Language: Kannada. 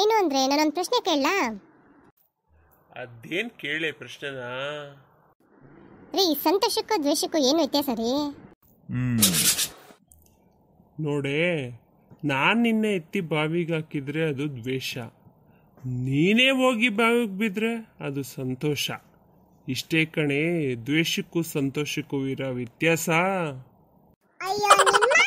ಏನು ಅಂದ್ರೆ ನಾನೊಂದು ಪ್ರಶ್ನೆ ಕೇಳಲಾ ಅದೇನ್ ಕೇಳಿ ಪ್ರಶ್ನೆನಾ ರೀ ಸಂತೋಷಕ್ಕೂ ದ್ವೇಷಕ್ಕೂ ಏನು ವ್ಯತ್ಯಾಸ ರೀ ನೋಡೇ ನಾನು ನಿನ್ನೆ ಎತ್ತಿ ಬಾವಿಗೆ ಹಾಕಿದ್ರೆ ಅದು ದ್ವೇಷ ನೀನೇ ಹೋಗಿ ಬಾವಿಗೆ ಬಿದ್ರೆ ಅದು ಸಂತೋಷ ಇಷ್ಟೇ ಕಣೆ ದ್ವೇಷಕ್ಕೂ ಸಂತೋಷಕ್ಕೂ ಇರೋ ವ್ಯತ್ಯಾಸ ಅಯ್ಯೋ